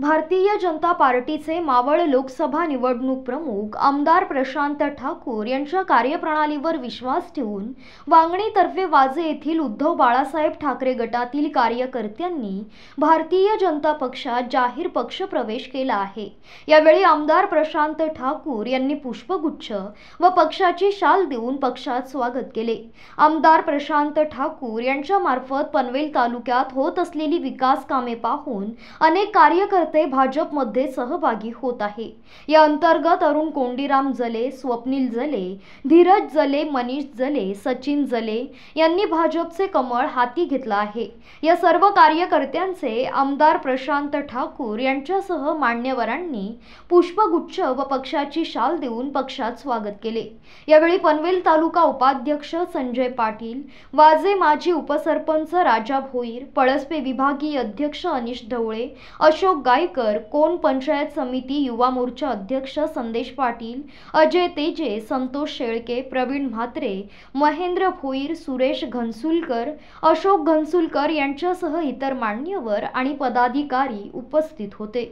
भारतीय जनता पार्टीचे मावळ लोकसभा निवडणूक प्रमुख आमदार प्रशांत ठाकूर यांच्या कार्यप्रणालीवर विश्वास ठेवून वांगणी तर्फे वाजे येथील उद्धव बाळासाहेब ठाकरे गटातील कार्यकर्त्यांनी भारतीय जनता पक्षात जाहीर प्रवेश केला आहे यावेळी आमदार प्रशांत ठाकूर यांनी पुष्पगुच्छ व पक्षाची शाल देऊन पक्षात स्वागत केले आमदार प्रशांत ठाकूर यांच्यामार्फत पनवेल तालुक्यात होत असलेली विकास कामे पाहून अनेक कार्यकर्ते कार्यकर्ते भाजपमध्ये सहभागी होत आहे या अंतर्गत अरुण कोंडीराम जले स्वप्नील जले धीरज जले मनीष जले सचिन जले यांनी भाजपचे कमळ हाती घेतलं आहे या सर्व कार्यकर्त्यांचे आमदार प्रशांत ठाकूर यांच्यासह मान्यवरांनी पुष्पगुच्छ व पक्षाची शाल देऊन पक्षात स्वागत केले यावेळी पनवेल तालुका उपाध्यक्ष संजय पाटील वाजे माजी उपसरपंच राजा भोईर पळसपे विभागीय अध्यक्ष अनिश ढवळे अशोक गाय गायकर कोण पंचायत समिती युवा मोर्चा अध्यक्ष संदेश पाटील अजय तेजे संतोष शेळके प्रवीण म्हात्रे महेंद्र भोईर सुरेश घनसुलकर अशोक घनसुलकर यांच्यासह इतर मान्यवर आणि पदाधिकारी उपस्थित होते